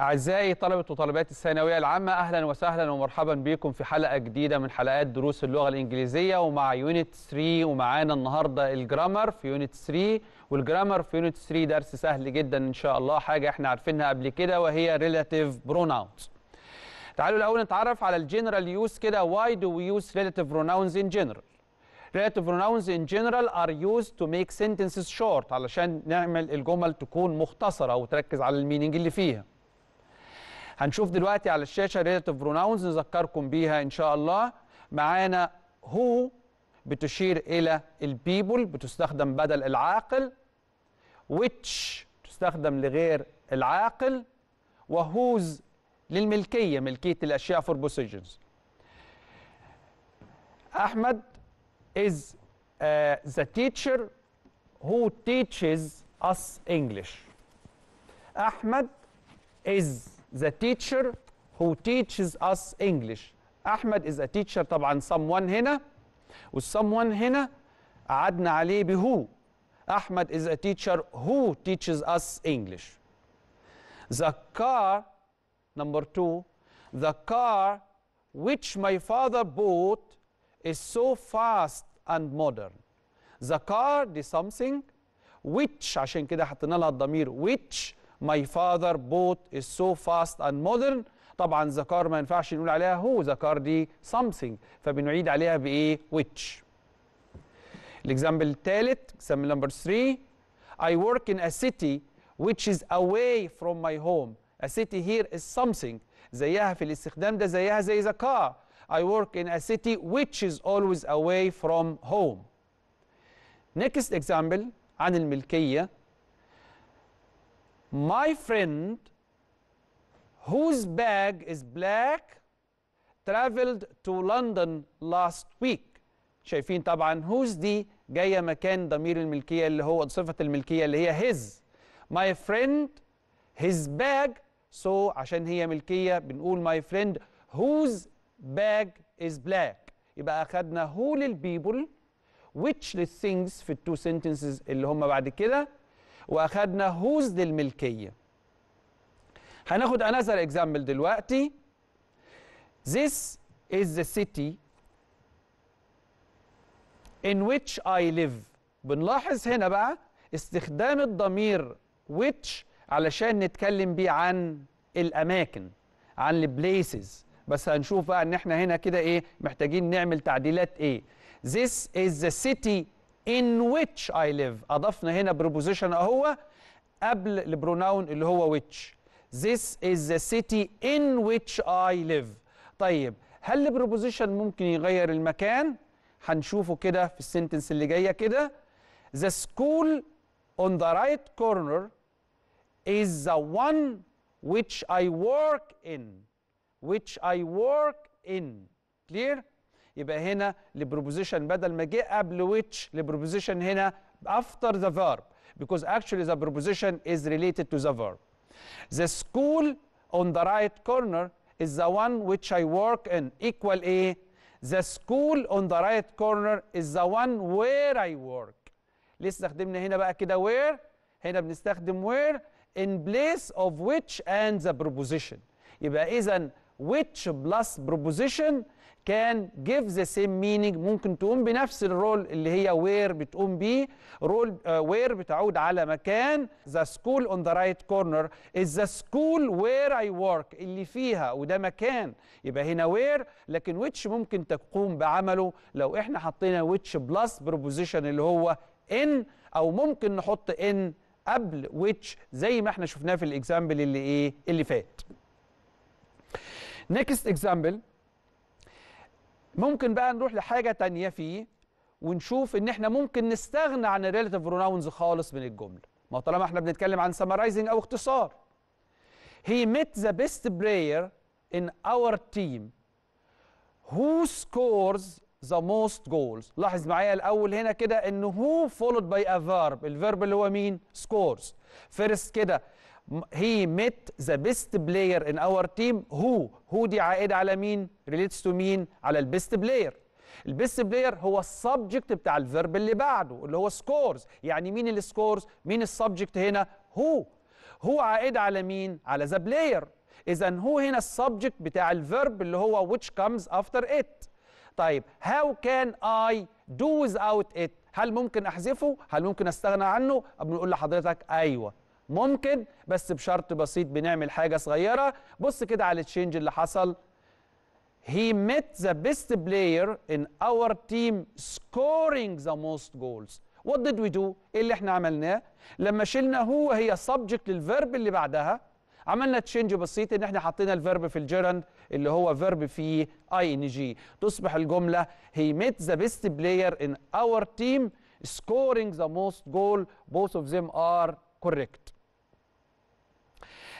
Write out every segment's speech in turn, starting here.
أعزائي طلبة وطالبات الثانوية العامة أهلا وسهلا ومرحبا بكم في حلقة جديدة من حلقات دروس اللغة الإنجليزية ومع يونت 3 ومعانا النهاردة الجرامر في يونت 3 والجرامر في يونت 3 درس سهل جدا إن شاء الله حاجة احنا عارفينها قبل كده وهي relative pronouns تعالوا الأول نتعرف على الجنرال يوز كده why do we use relative pronouns in general Relative pronouns in general are used to make sentences short علشان نعمل الجمل تكون مختصرة وتركز على الميننج اللي فيها هنشوف دلوقتي على الشاشه relative pronouns نذكركم بيها ان شاء الله معانا هو بتشير الى البيبل بتستخدم بدل العاقل which تستخدم لغير العاقل وهوز للملكيه ملكيه الاشياء فور بوسيجنز احمد is uh, the teacher who teaches us English. Ahmed is the teacher who teaches us English Ahmed is a teacher طبعا someone هنا والsomeone هنا قعدنا عليه بهو Ahmed is a teacher who teaches us English the car number two the car which my father bought is so fast and modern the car the something which عشان كده حطينا لها الضمير which my father boat is so fast and modern طبعا the car ما ينفعش نقول عليها هو the دي something فبنعيد عليها بايه which الاكزامبل الثالث اكزامبل نمبر 3 I work in a city which is away from my home a city here is something زيها في الاستخدام ده زيها زي the car I work in a city which is always away from home next example عن الملكيه My friend whose bag is black traveled to London last week شايفين طبعا whose دي جاية مكان ضمير الملكية اللي هو صفة الملكية اللي هي his my friend his bag so عشان هي ملكية بنقول my friend whose bag is black يبقى أخدنا who للبيبل which للثings في التو sentences اللي هم بعد كده واخدنا هوز للملكيه هناخد انذر اكزامبل دلوقتي this is the city in which I live بنلاحظ هنا بقى استخدام الضمير which علشان نتكلم بيه عن الأماكن عن البليسز بس هنشوف بقى ان احنا هنا كده ايه محتاجين نعمل تعديلات ايه this is the city in which I live أضفنا هنا preposition أهو قبل البروناون اللي هو which This is the city in which I live طيب هل البروبوزيشن ممكن يغير المكان؟ هنشوفه كده في السنتنس اللي جاية كده The school on the right corner is the one which I work in which I work in clear؟ يبقى هنا البروبوزيشن بدل ما جه قبل which البروبوزيشن هنا after the verb because actually the proposition is related to the verb. The school on the right corner is the one which I work in equal A. The school on the right corner is the one where I work. ليه استخدمنا هنا بقى كده where؟ هنا بنستخدم where in place of which and the proposition. يبقى إذا which plus proposition كان جيف ذا سيم مينينج ممكن تقوم بنفس الرول اللي هي وير بتقوم بيه رول وير آه، بتعود على مكان ذا سكول اون ذا رايت كورنر از ذا سكول وير اي ورك اللي فيها وده مكان يبقى هنا وير لكن ويتش ممكن تقوم بعمله لو احنا حطينا ويتش بلس بروبوزيشن اللي هو ان او ممكن نحط ان قبل which زي ما احنا شفناه في الاكزامبل اللي ايه اللي فات. Next example ممكن بقى نروح لحاجة تانية فيه ونشوف ان احنا ممكن نستغنى عن الريلاتيف بروناونز خالص من الجملة ما طالما احنا بنتكلم عن سمرايزنج او اختصار He met the best player in our team who scores the most goals لاحظ معايا الاول هنا كده ان who followed by a verb الفيرب اللي هو مين scores first كده he met the best player in our team هو هو دي عائد على مين ريليتس تو مين على البيست بلاير البيست بلاير هو السبجكت بتاع الفيرب اللي بعده اللي هو سكورز يعني مين اللي سكورز مين السبجكت هنا هو هو عائد على مين على ذا بلاير اذا هو هنا السبجكت بتاع الفيرب اللي هو which comes after it طيب how can I do without it هل ممكن احذفه هل ممكن استغنى عنه بنقول لحضرتك ايوه ممكن بس بشرط بسيط بنعمل حاجه صغيره بص كده على التشينج اللي حصل he met the best player in our team scoring the most goals what did we do ايه اللي احنا عملناه لما شلنا هو هي subject للفيرب اللي بعدها عملنا تشينج بسيط ان احنا حطينا الفيرب في الجيرند اللي هو فيرب في اي ان جي تصبح الجمله he met the best player in our team scoring the most goal both of them are correct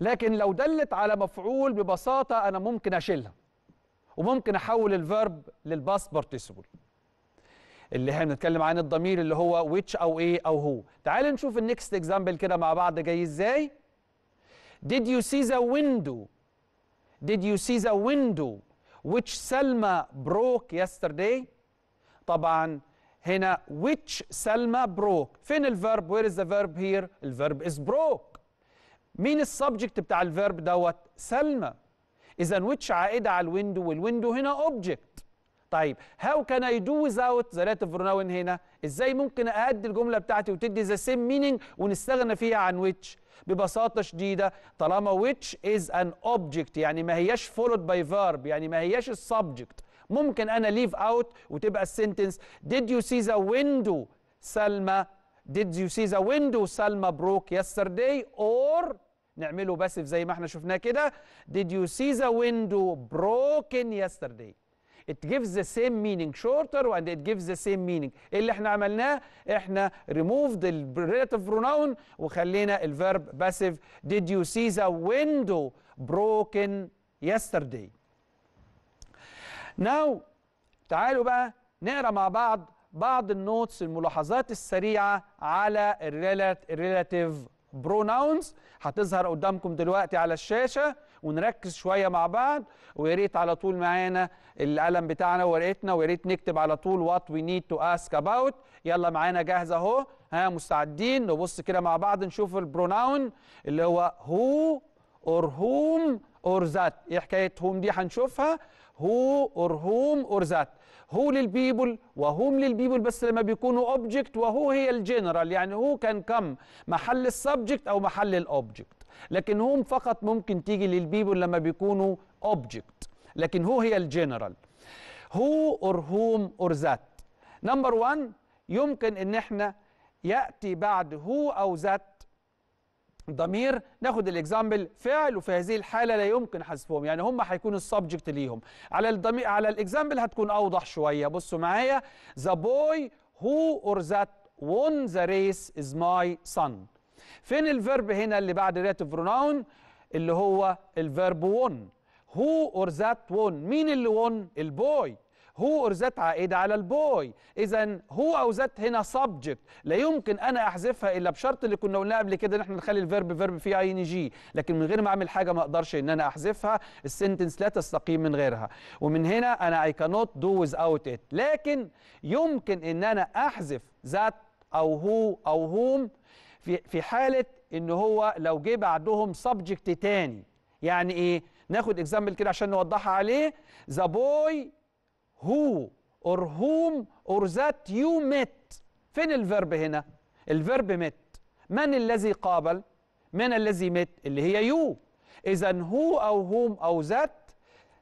لكن لو دلت على مفعول ببساطة أنا ممكن أشيلها وممكن أحول الفيرب للباس بارتيسيبل اللي احنا بنتكلم عن الضمير اللي هو ويتش أو إيه أو هو تعال نشوف النكست اكزامبل كده مع بعض جاي إزاي Did you see the window Did you see the window which Selma broke yesterday طبعا هنا which Selma broke فين الفيرب where is the verb here الفيرب is broke مين السبجكت بتاع الفيرب دوت سلمى اذا ويتش عائده على الويندو والويندو هنا اوبجكت طيب هاو كان اي دو ويزاوت ذا ريتيف بروناون هنا ازاي ممكن اادي الجمله بتاعتي وتدي ذا سيم مينينج ونستغنى فيها عن ويتش ببساطه شديده طالما ويتش از ان اوبجكت يعني ما هياش فولود باي فيرب يعني ما هياش السبجكت ممكن انا ليف اوت وتبقى السنتنس did you see the window سلمى did you see the window سلمى broke yesterday or نعمله بس زي ما احنا شفناه كده did you see the window broken yesterday it gives the same meaning shorter and it gives the same meaning اللي احنا عملناه احنا removed the relative pronoun وخلينا الverb passive did you see the window broken yesterday now تعالوا بقى نقرا مع بعض بعض النوتس الملاحظات السريعه على الريلاتيف بروناونز هتظهر قدامكم دلوقتي على الشاشه ونركز شويه مع بعض ويا ريت على طول معانا القلم بتاعنا وورقتنا ويا ريت نكتب على طول وات وي نيد تو اسك اباوت يلا معانا جاهز اهو ها مستعدين نبص كده مع بعض نشوف البروناون اللي هو هو اور هوم اور ذات ايه حكايه هوم دي هنشوفها هو اور هوم اور ذات هو للبيبل وهم للبيبل بس لما بيكونوا اوبجكت وهو هي الجنرال يعني هو كان كم محل السبجكت او محل الاوبجكت لكن هم فقط ممكن تيجي للبيبل لما بيكونوا اوبجكت لكن هو هي الجنرال هو اور هوم اور ذات نمبر 1 يمكن ان احنا ياتي بعد هو او ذات ضمير ناخد الاكزامبل فعل وفي هذه الحاله لا يمكن حذفهم يعني هم هيكونوا السبجكت ليهم على الضمير على الاكزامبل هتكون اوضح شويه بصوا معايا ذا بوي هو اور ذات won the race is my son فين الفيرب هنا اللي بعد relative pronoun اللي هو الفيرب won who or that won مين اللي won البوي هو اور ذات عائدة على البوي إذا هو أو ذات هنا سبجكت لا يمكن أنا أحذفها إلا بشرط اللي كنا قلناه قبل كده إن إحنا نخلي الفيرب فيرب فيه أي إن جي لكن من غير ما أعمل حاجة ما أقدرش إن أنا أحذفها السنتنس لا تستقيم من غيرها ومن هنا أنا أي كانوت دو ويز أوت إت لكن يمكن إن أنا أحذف ذات أو هو أو هوم في في حالة إن هو لو جه بعدهم سبجكت تاني يعني إيه؟ ناخد اكزامبل كده عشان نوضحها عليه ذا بوي هو اور هوم اور ذات يو مت فين الفيرب هنا الفيرب مت من الذي قابل من الذي مت اللي هي يو إذا هو أو هوم أو ذات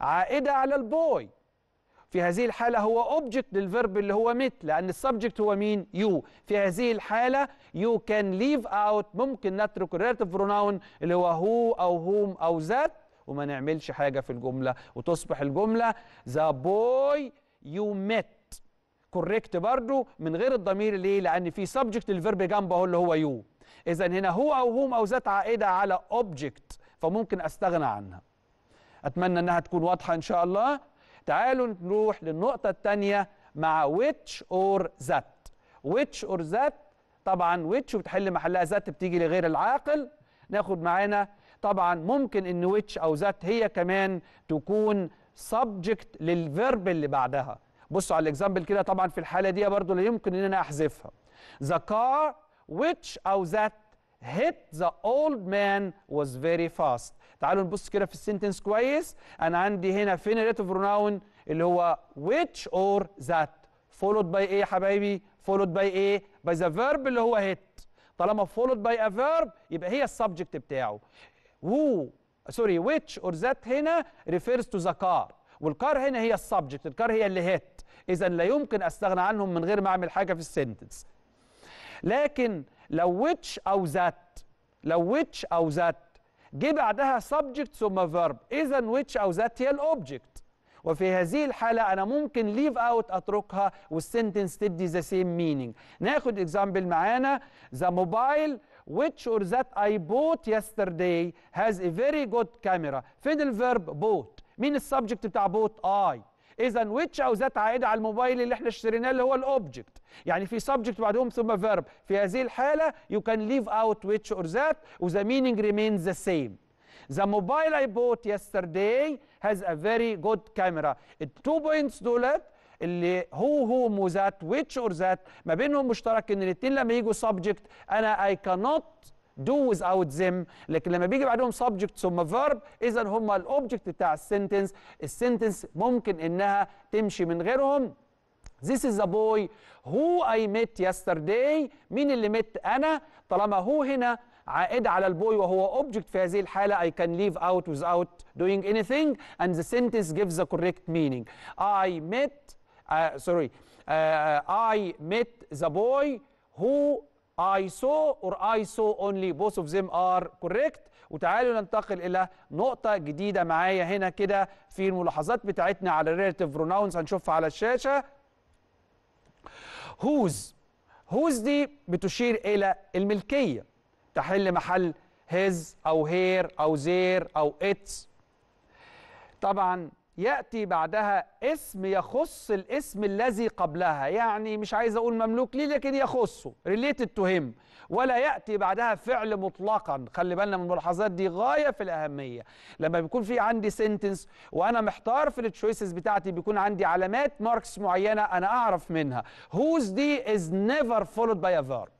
عائدة على البوي في هذه الحالة هو اوبجكت للفيرب اللي هو مت لأن السبجكت هو مين؟ يو في هذه الحالة يو كان ليف اوت ممكن نترك الريلاتيف بروناون اللي هو هو أو هوم أو ذات وما نعملش حاجه في الجمله وتصبح الجمله ذا بوي يو ميت كوريكت برضو من غير الضمير ليه لان في سبجكت الفيرب جنبه اللي هو يو اذا هنا هو او هم او ذات عائده على اوبجكت فممكن استغنى عنها اتمنى انها تكون واضحه ان شاء الله تعالوا نروح للنقطه الثانيه مع which or that which or that طبعا which وبتحل محلها ذات بتيجي لغير العاقل ناخد معانا طبعا ممكن ان which او ذات هي كمان تكون subject للفيرب اللي بعدها بصوا على الاكزامبل كده طبعا في الحاله دي برضو لا يمكن ان انا احذفها the car which او ذات hit the old man was very fast تعالوا نبص كده في السنتنس كويس انا عندي هنا فينيريتيف بروناون اللي هو which or that followed by ايه يا حبايبي followed by ايه by the verb اللي هو hit طالما followed by a verb يبقى هي السبجكت بتاعه who سوري which or that هنا refers to the car والكار هنا هي السبجكت الكار هي اللي هيت اذا لا يمكن استغنى عنهم من غير ما اعمل حاجه في السنتنس لكن لو which او that لو which او that جه بعدها subject ثم verb اذا which او that هي الاوبجكت وفي هذه الحالة أنا ممكن ليف أوت أتركها والسنتنس تدي ذا سيم مينينج ناخد إكزامبل معانا ذا موبايل which or that I bought yesterday has a very good camera فين الفيرب bought مين السبجكت بتاع bought I اذا which او ذات عائده على الموبايل اللي احنا اشتريناه اللي هو الاوبجكت يعني في subject بعدهم ثم verb في هذه الحاله you can leave out which or that وذا meaning remains the same The mobile I bought yesterday has a very good camera. التو بوينتس دولت اللي هو هو وذات ويتش اور ذات ما بينهم مشترك ان الاثنين لما يجوا سبجكت انا اي كانوت دو without them لكن لما بيجي بعدهم subject ثم verb اذا هم الاوبجكت بتاع السنتنس السنتنس ممكن انها تمشي من غيرهم This is the boy who I met yesterday مين اللي مت انا طالما هو هنا عائد على البوي وهو اوبجكت في هذه الحالة I can leave out without doing anything and the sentence gives the correct meaning I met سوري اي ميت ذا بوي هو اي سو اور اي سو اونلي بوث اوف ذيم ار كوريكت وتعالوا ننتقل إلى نقطة جديدة معايا هنا كده في الملاحظات بتاعتنا على الريلاتيف بروناونز هنشوفها على الشاشة هوز هوز دي بتشير إلى الملكية تحل محل هيز أو هير أو زير أو اتس طبعا يأتي بعدها اسم يخص الاسم الذي قبلها يعني مش عايز أقول مملوك ليه لكن يخصه related to him ولا يأتي بعدها فعل مطلقا خلي بالنا من الملاحظات دي غاية في الأهمية لما بيكون في عندي sentence وأنا محتار في التشويسز بتاعتي بيكون عندي علامات ماركس معينة أنا أعرف منها whose دي is never followed by a verb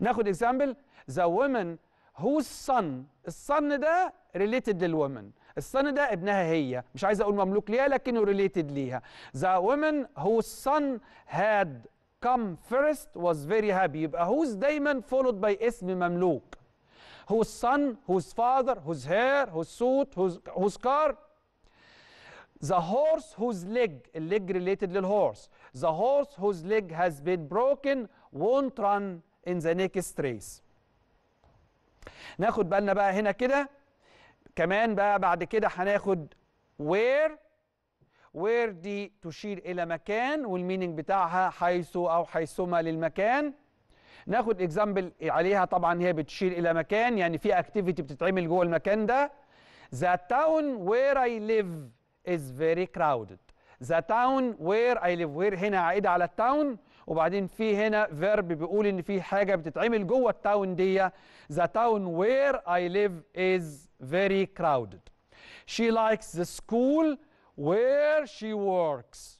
ناخد example the woman whose son الصن ده related للwomen الصن ده ابنها هي مش عايز اقول مملوك ليها لكنه ريليتد ليها ذا وومن whose son had come first was very happy يبقى whose دايما followed by اسم مملوك whose son whose father whose hair whose suit whose, whose car The horse whose leg, leg related للhorse. The horse whose leg has been broken won't run in the next race. ناخد بالنا بقى هنا كده كمان بقى بعد كده هناخد where where دي تشير إلى مكان والميننج بتاعها حيث أو حيثما للمكان ناخد اكزامبل عليها طبعا هي بتشير إلى مكان يعني في اكتيفيتي بتتعمل جوه المكان ده The town where I live is very crowded The town where I live where هنا عائدة على التاون وبعدين في هنا فيرب بيقول ان في حاجه بتتعمل جوه التاون دي ذا تاون وير اي ليف از very crowded. She likes the school where she works.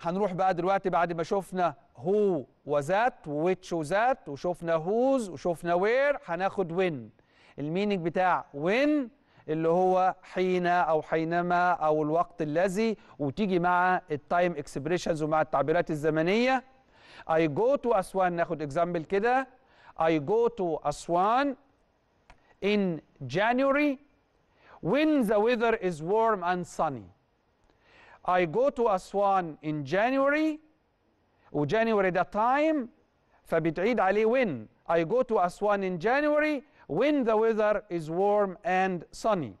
هنروح بقى دلوقتي بعد ما شفنا who وذات was that وشفنا whose وشفنا where هناخد when المينينج بتاع when اللي هو حين او حينما او الوقت الذي وتيجي مع التايم اكسبريشنز ومع التعبيرات الزمنيه I go to أسوان ناخد اكزامبل كده I go to أسوان in January when the weather is warm and sunny. I go to Aswan in January January, the time فبتعيد عليه when I go to Aswan in January when the weather is warm and sunny.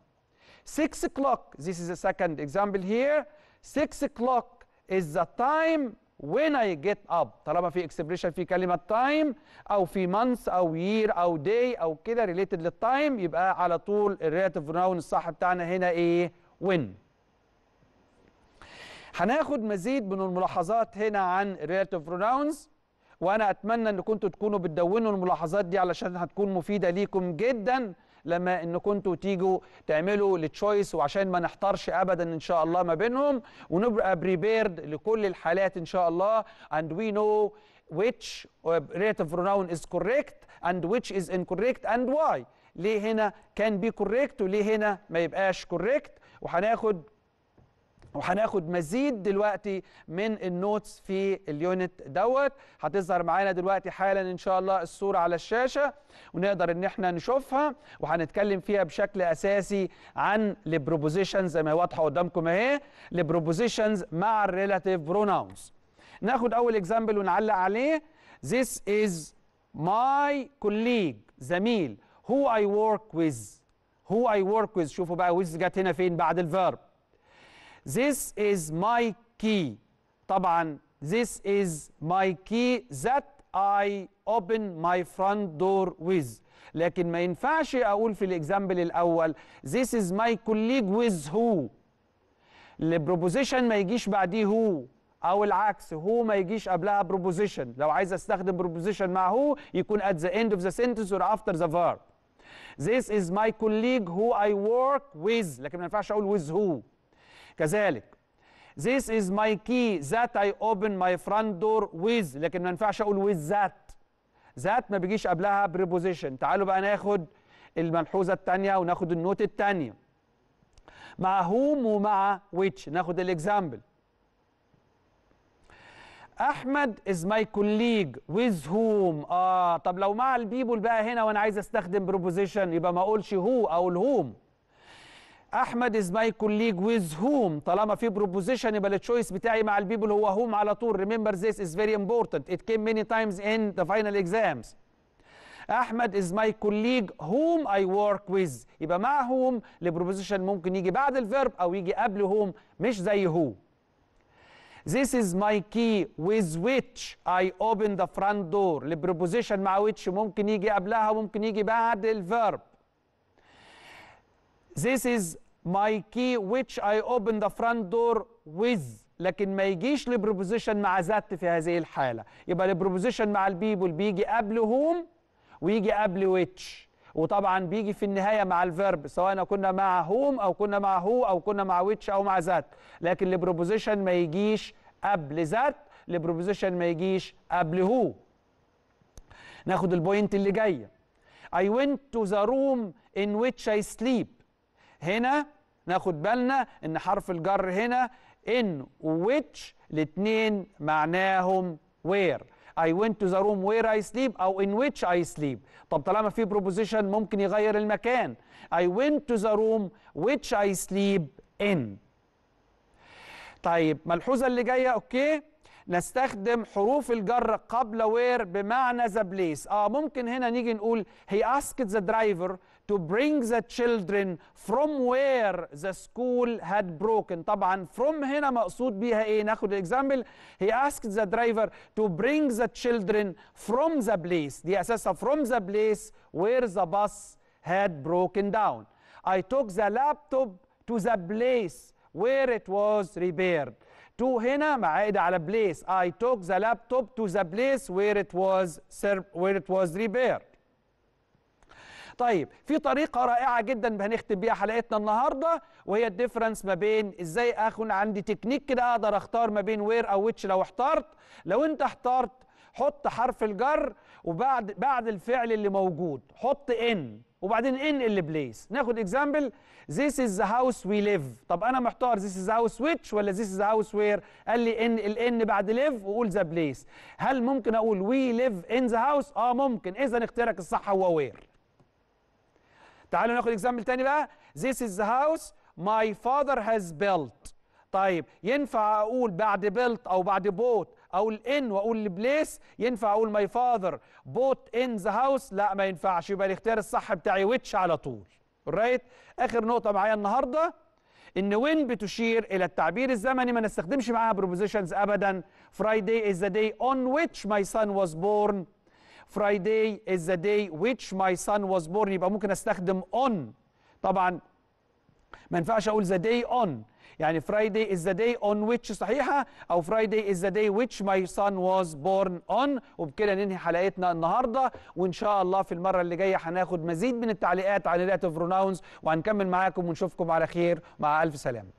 6 o'clock, this is the second example here. 6 o'clock is the time when I get up طالما في expression في كلمة time أو في months أو year أو day أو كده related للtime يبقى على طول relative noun الصح بتاعنا هنا إيه when هناخد مزيد من الملاحظات هنا عن relative pronouns وانا اتمنى ان كنتوا تكونوا بتدونوا الملاحظات دي علشان هتكون مفيده ليكم جدا لما ان كنتوا تيجوا تعملوا التشويس وعشان ما نحتارش ابدا ان شاء الله ما بينهم ونبقى بريبيرد لكل الحالات ان شاء الله and we know which relative pronoun is correct and which is incorrect and why ليه هنا كان بي كوريكت وليه هنا ما يبقاش كوريكت وهناخد وهناخد مزيد دلوقتي من النوتس في اليونت دوت هتظهر معانا دلوقتي حالا ان شاء الله الصوره على الشاشه ونقدر ان احنا نشوفها وهنتكلم فيها بشكل اساسي عن البروبوزيشنز زي ما واضحه قدامكم اهي البروبوزيشنز مع الريلاتيف بروناونز ناخد اول اكزامبل ونعلق عليه this is my colleague زميل who I work with who I work with شوفوا بقى with جت هنا فين بعد الفيرب This is my key طبعا This is my key that I open my front door with لكن ما ينفعش أقول في الإكزامبل الأول This is my colleague with who البروبوزيشن ما يجيش بعديه هو أو العكس هو ما يجيش قبلها بروبوزيشن لو عايز أستخدم بروبوزيشن مع هو يكون at the end of the sentence or after the verb This is my colleague who I work with لكن ما ينفعش أقول with who كذلك This is my key that I open my front door with لكن ما ينفعش أقول with that that ما بيجيش قبلها preposition تعالوا بقى ناخد الملحوظة الثانية وناخد النوت الثانية مع whom ومع which ناخد الاكزامبل احمد از ماي كوليج ويز هوم اه طب لو مع البيبول بقى هنا وانا عايز استخدم بروبوزيشن يبقى ما اقولش هو او whom احمد از ماي كوليج ويز هوم طالما في بروبوزيشن يبقى التشويس بتاعي مع البيبل هو هوم على طول ريمبر ذيس از فيري امبورتنت ات كيم ماني تايمز ان ذا فاينل اكزامز احمد از ماي كوليج هوم اي ورك ويز يبقى مع هوم البروبوزيشن ممكن يجي بعد الفيرب او يجي قبل هوم مش زي هو This is my key with which I open the front door. البروبوزيشن مع which ممكن يجي قبلها وممكن يجي بعد الفيرب. This is my key which I open the front door with لكن ما يجيش لبروبوزيشن مع ذات في هذه الحالة يبقى البروبوزيشن مع البيبول بيجي قبل هوم ويجي قبل ويتش وطبعا بيجي في النهاية مع الفيرب سواء كنا مع هوم أو كنا مع هو أو كنا مع ويتش أو مع ذات لكن البروبوزيشن ما يجيش قبل ذات البروبوزيشن ما يجيش قبل هو ناخد البوينت اللي جاية I went to the room in which I sleep هنا ناخد بالنا ان حرف الجر هنا ان ويتش الاثنين معناهم وير I went to the room where I sleep أو in which I sleep طب طالما في بروبوزيشن ممكن يغير المكان I went to the room which I sleep in طيب ملحوظة اللي جاية أوكي نستخدم حروف الجر قبل وير بمعنى the place اه ممكن هنا نيجي نقول he asked the driver to bring the children from where the school had broken طبعا from هنا مقصود بيها ايه ناخد example he asked the driver to bring the children from the place دي اساساً from the place where the bus had broken down I took the laptop to the place where it was repaired to هنا معايد على place I took the laptop to the place where it was where it was repaired طيب في طريقه رائعه جدا هنختم بيها حلقتنا النهارده وهي الديفرنس ما بين ازاي اكون عندي تكنيك كده اقدر اختار ما بين وير او ويتش لو احترت لو انت احترت حط حرف الجر وبعد بعد الفعل اللي موجود حط ان وبعدين ان اللي بليس ناخد اكزامبل ذيس از ذا هاوس وي ليف طب انا محتار ذيس از ذا هاوس ويتش ولا ذيس از ذا هاوس وير قال لي ان الان بعد ليف وقول ذا بليس هل ممكن اقول وي ليف ان ذا هاوس اه ممكن اذا اختيارك الصح هو وير تعالوا ناخد اكزامبل تاني بقى This is the house my father has built طيب ينفع اقول بعد built او بعد bought او ان واقول البليس ينفع اقول my father bought in the house لا ما ينفعش يبقى الاختيار الصح بتاعي which على طول رايت اخر نقطه معايا النهارده ان وين بتشير الى التعبير الزمني ما نستخدمش معاها بروبوزيشنز ابدا فرايداي از ذا داي اون ويتش ماي سون واز بورن Friday is the day which my son was born يبقى ممكن استخدم on طبعا ما ينفعش اقول the day on يعني Friday is the day on which صحيحة أو Friday is the day which my son was born on وبكده ننهي حلقتنا النهاردة وإن شاء الله في المرة اللي جاية هناخد مزيد من التعليقات عن relative pronouns وهنكمل معاكم ونشوفكم على خير مع ألف سلامة